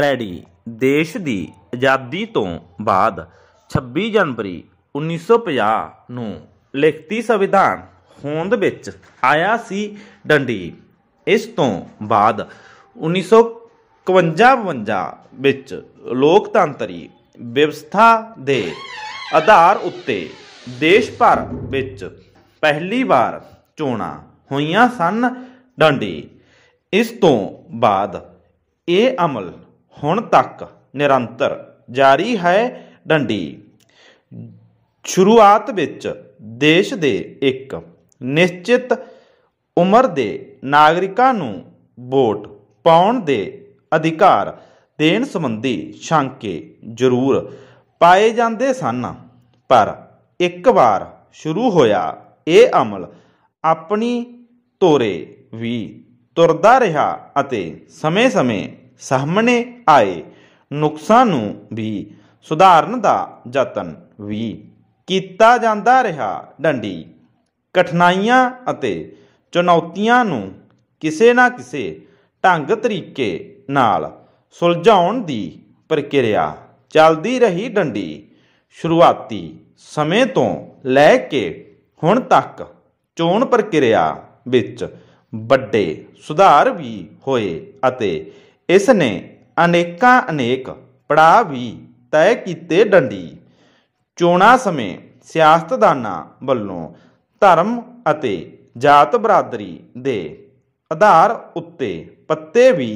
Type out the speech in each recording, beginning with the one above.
ready ਦੇਸ਼ ਦੀ ਆਜ਼ਾਦੀ ਤੋਂ ਬਾਅਦ 26 ਜਨਵਰੀ 1950 ਨੂੰ ਲਿਖਤੀ ਸੰਵਿਧਾਨ ਹੋਂਦ ਵਿੱਚ ਆਇਆ ਸੀ ਡੰਡੀ ਇਸ ਤੋਂ ਬਾਅਦ 1951-52 ਵਿੱਚ ਲੋਕਤੰਤਰੀ ਵਿਵਸਥਾ ਦੇ ਆਧਾਰ ਉੱਤੇ ਦੇਸ਼ ਭਰ ਵਿੱਚ ਪਹਿਲੀ ਵਾਰ ਚੋਣਾਂ ਹੋਈਆਂ ਸਨ ਡੰਡੀ ਇਸ ਤੋਂ ਬਾਅਦ ਇਹ ਅਮਲ ਹੁਣ ਤੱਕ ਨਿਰੰਤਰ ਜਾਰੀ ਹੈ ਡੰਡੀ ਸ਼ੁਰੂਆਤ ਵਿੱਚ ਦੇਸ਼ ਦੇ ਇੱਕ ਨਿਸ਼ਚਿਤ ਉਮਰ ਦੇ ਨਾਗਰਿਕਾਂ ਨੂੰ ਵੋਟ ਪਾਉਣ ਦੇ ਅਧਿਕਾਰ ਦੇਣ ਸੰਬੰਧੀ ਸ਼ੰਕੇ ਜ਼ਰੂਰ ਪਾਏ ਜਾਂਦੇ ਸਨ ਪਰ ਇੱਕ ਵਾਰ ਸ਼ੁਰੂ ਹੋਇਆ ਇਹ ਅਮਲ ਆਪਣੀ ਤੋਰੇ ਵੀ ਤੁਰਦਾ ਰਿਹਾ ਅਤੇ ਸਮੇਂ-ਸਮੇਂ ਸਾਹਮਣੇ ਆਏ ਨੁਕਸਾਂ ਨੂੰ ਵੀ ਸੁਧਾਰਨ ਦਾ ਯਤਨ ਵੀ ਕੀਤਾ ਜਾਂਦਾ ਰਿਹਾ ਡੰਡੀ ਕਠਿਨਾਈਆਂ ਅਤੇ ਚੁਣੌਤੀਆਂ ਨੂੰ ਕਿਸੇ ਨਾ ਕਿਸੇ ਢੰਗ ਤਰੀਕੇ ਨਾਲ ਸੁਲਝਾਉਣ ਦੀ ਪ੍ਰਕਿਰਿਆ ਚੱਲਦੀ ਰਹੀ ਡੰਡੀ ਸ਼ੁਰੂਆਤੀ ਸਮੇਂ ਤੋਂ ਲੈ ਕੇ ਹੁਣ ਤੱਕ ਚੋਣ ਪ੍ਰਕਿਰਿਆ ਵਿੱਚ ਵੱਡੇ ਸੁਧਾਰ ਵੀ ਹੋਏ ਅਤੇ ਇਸ ਨੇ ਅਨੇਕਾਂ ਅਨੇਕ ਪੜਾ ਵੀ ਤੈ ਕੀਤੇ ਡੰਡੀ ਚੋਣਾ ਸਮੇਂ ਸਿਆਸਤਦਾਨਾ ਵੱਲੋਂ ਧਰਮ ਅਤੇ ਜਾਤ ਬਰਾਦਰੀ ਦੇ ਆਧਾਰ ਉੱਤੇ ਪੱਤੇ ਵੀ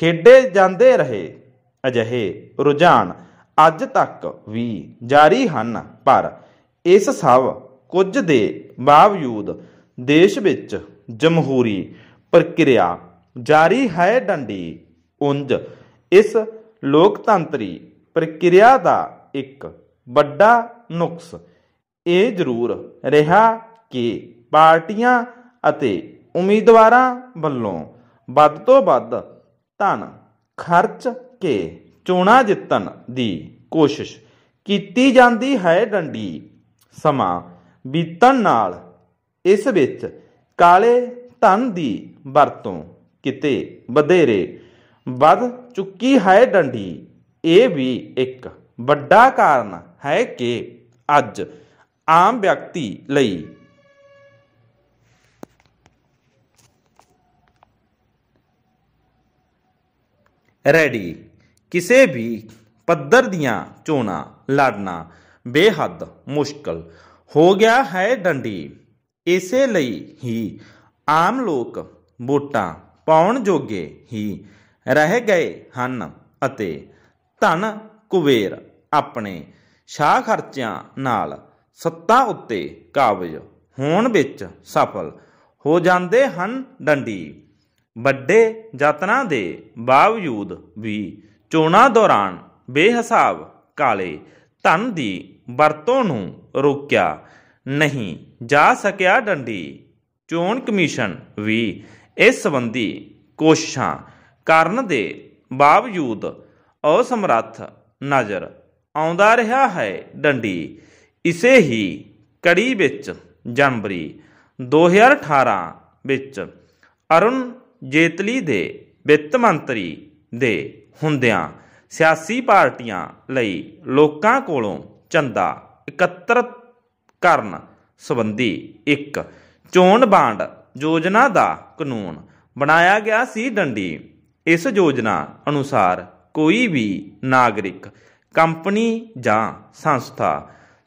ਖੇਡੇ ਜਾਂਦੇ ਰਹੇ ਅਜਿਹੇ ਰੁਝਾਨ ਅੱਜ ਤੱਕ ਵੀ ਜਾਰੀ ਹਨ ਪਰ ਇਸ ਸਭ ਕੁਝ ਦੇ ਬਾਵਜੂਦ ਦੇਸ਼ ਵਿੱਚ ਜਮਹੂਰੀ ਪ੍ਰਕਿਰਿਆ ਜਾਰੀ ਹੈ ਡੰਡੀ ਉੰਜ ਇਸ ਲੋਕਤੰਤਰੀ ਪ੍ਰਕਿਰਿਆ ਦਾ ਇੱਕ ਵੱਡਾ ਨੁਕਸ ਇਹ ਜ਼ਰੂਰ ਰਿਹਾ ਕਿ ਪਾਰਟੀਆਂ ਅਤੇ ਉਮੀਦਵਾਰਾਂ ਵੱਲੋਂ ਵੱਧ ਤੋਂ ਵੱਧ ਧਨ ਖਰਚ ਕੇ ਚੋਣਾਂ ਜਿੱਤਣ ਦੀ ਕੋਸ਼ਿਸ਼ ਕੀਤੀ ਜਾਂਦੀ ਹੈ ਡੰਡੀ ਸਮਾਂ ਬੀਤਣ ਨਾਲ ਇਸ ਵਿੱਚ ਕਾਲੇ ਧਨ ਦੀ ਵਰਤੋਂ ਕਿਤੇ ਵਧੇਰੇ ਵੱਧ ਚੁੱਕੀ ਹੈ ਡੰਡੀ ਇਹ ਵੀ ਇੱਕ ਵੱਡਾ ਕਾਰਨ ਹੈ ਕਿ ਅੱਜ ਆਮ ਵਿਅਕਤੀ ਲਈ ਰੈਡੀ ਕਿਸੇ ਵੀ ਪੱਧਰ ਦੀਆਂ ਚੋਣਾਂ ਲੜਨਾ ਬੇਹੱਦ ਮੁਸ਼ਕਲ ਹੋ ਗਿਆ ਹੈ ਡੰਡੀ ਇਸੇ ਲਈ ਹੀ ਆਮ ਲੋਕ ਵੋਟਾਂ ਪਾਉਣ ਜੋਗੇ ਹੀ ਰਹਿ ਗਏ ਹਨ ਅਤੇ ਧਨ ਕੁਬੇਰ ਆਪਣੇ ਸ਼ਾਹ ਖਰਚਿਆਂ ਨਾਲ ਸੱਤਾ ਉੱਤੇ ਕਾਬਜ ਹੋਣ ਵਿੱਚ ਸਫਲ ਹੋ ਜਾਂਦੇ ਹਨ ਡੰਡੀ ਵੱਡੇ ਯਤਨਾਂ ਦੇ ਬਾਵਜੂਦ ਵੀ ਚੋਣਾ ਦੌਰਾਨ ਬੇਹਿਸਾਬ ਕਾਲੇ ਧਨ ਦੀ ਵਰਤੋਂ ਨੂੰ ਰੋਕਿਆ ਨਹੀਂ ਜਾ ਸਕਿਆ ਡੰਡੀ ਚੋਣ ਕਮਿਸ਼ਨ ਵੀ ਇਸ ਸੰਬੰਧੀ ਕੋਸ਼ਿਸ਼ਾਂ ਕਰਨ ਦੇ ਬਾਵਜੂਦ ਅਸਮਰੱਥ ਨਜ਼ਰ ਆਉਂਦਾ ਰਿਹਾ ਹੈ ਡੰਡੀ ਇਸੇ ਹੀ ਕੜੀ ਵਿੱਚ ਜਨਵਰੀ 2018 ਵਿੱਚ ਅਰੁਣ ਜੇਤਲੀ ਦੇ ਵਿੱਤ ਮੰਤਰੀ ਦੇ ਹੁੰਦਿਆਂ ਸਿਆਸੀ ਪਾਰਟੀਆਂ ਲਈ ਲੋਕਾਂ ਕੋਲੋਂ ਚੰਦਾ ਇਕੱਤਰਤ ਕਰਨ ਸੰਬੰਧੀ ਇੱਕ ਚੋਣ ਬਾਂਡ ਯੋਜਨਾ ਦਾ ਕਾਨੂੰਨ ਬਣਾਇਆ ਗਿਆ ਸੀ ਡੰਡੀ ਇਸ ਯੋਜਨਾ ਅਨੁਸਾਰ ਕੋਈ ਵੀ ਨਾਗਰਿਕ ਕੰਪਨੀ ਜਾਂ ਸੰਸਥਾ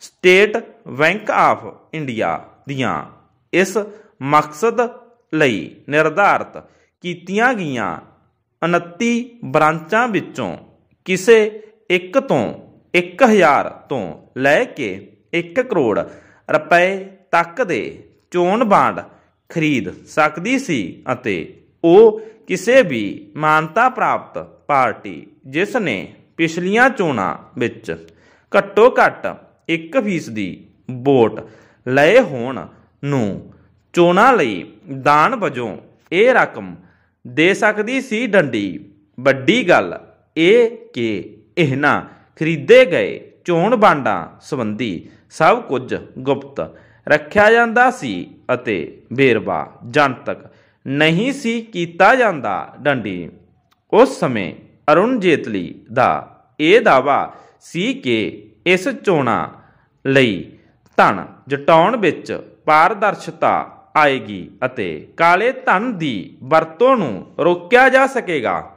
ਸਟੇਟ ਬੈਂਕ ਆਫ ਇੰਡੀਆ ਦੀਆਂ ਇਸ ਮਕਸਦ ਲਈ ਨਿਰਧਾਰਤ ਕੀਤੀਆਂ ਗਈਆਂ 29 ਬ੍ਰਾਂਚਾਂ ਵਿੱਚੋਂ ਕਿਸੇ ਇੱਕ ਤੋਂ 1000 ਤੋਂ ਲੈ ਕੇ 1 ਕਰੋੜ ਰੁਪਏ ਤੱਕ ਦੇ ਚੋਣ ਬਾਂਡ ਖਰੀਦ ਸਕਦੀ ਸੀ ਅਤੇ ਉਹ ਕਿਸੇ ਵੀ ਮਾਨਤਾ ਪ੍ਰਾਪਤ ਪਾਰਟੀ ਜਿਸ ਨੇ ਪਿਛਲੀਆਂ ਚੋਣਾਂ ਵਿੱਚ ਘੱਟੋ-ਘੱਟ 1% ਦੀ ਵੋਟ ਲਏ ਹੋਣ ਨੂੰ ਚੋਣਾਂ ਲਈ ਦਾਨ ਵਜੋਂ ਇਹ ਰਕਮ ਦੇ ਸਕਦੀ ਸੀ ਡੰਡੀ ਵੱਡੀ ਗੱਲ ਇਹ ਕਿ ਇਹਨਾਂ ਖਰੀਦੇ ਗਏ ਚੋਣ ਬਾਂਡਾਂ ਸੰਬੰਧੀ ਸਭ ਕੁਝ ਗੁਪਤ ਰੱਖਿਆ ਜਾਂਦਾ ਸੀ ਅਤੇ ਬੇਰਵਾ ਜਨਤਕ ਨਹੀਂ ਸੀ ਕੀਤਾ ਜਾਂਦਾ ਡੰਡੀ ਉਸ ਸਮੇਂ ਅਰੁਣ ਜੇਤਲੀ ਦਾ ਇਹ ਦਾਵਾ ਸੀ ਕਿ ਇਸ ਚੋਣਾ ਲਈ ਧਨ ਜਟਾਉਣ ਵਿੱਚ ਪਾਰਦਰਸ਼ਤਾ ਆਏਗੀ ਅਤੇ ਕਾਲੇ ਧਨ ਦੀ ਵਰਤੋਂ ਨੂੰ ਰੋਕਿਆ ਜਾ ਸਕੇਗਾ